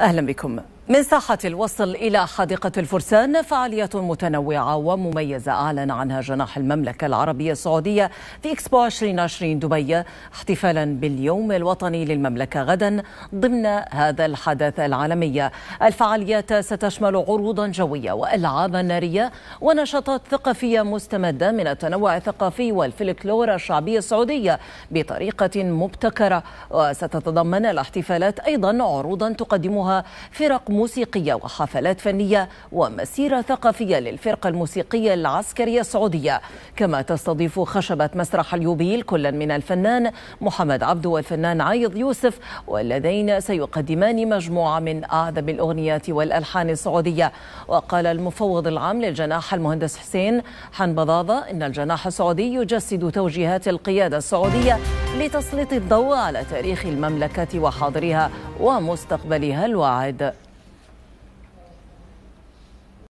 أهلا بكم من ساحة الوصل إلى حديقة الفرسان فعالية متنوعة ومميزة أعلن عنها جناح المملكة العربية السعودية في إكسبو 2020 دبي احتفالا باليوم الوطني للمملكة غدا ضمن هذا الحدث العالمي الفعاليات ستشمل عروضا جوية وألعابا نارية ونشاطات ثقافية مستمدة من التنوع الثقافي والفلكلور الشعبية السعودية بطريقة مبتكرة وستتضمن الاحتفالات أيضا عروضا تقدمها فرق موسيقية وحفلات فنية ومسيرة ثقافية للفرقة الموسيقية العسكرية السعودية كما تستضيف خشبة مسرح اليوبيل كلا من الفنان محمد عبد والفنان عايض يوسف واللذين سيقدمان مجموعة من اعذب الأغنيات والألحان السعودية وقال المفوض العام للجناح المهندس حسين حنبضاضة إن الجناح السعودي يجسد توجيهات القيادة السعودية لتسليط الضوء على تاريخ المملكة وحاضرها ومستقبلها الواعد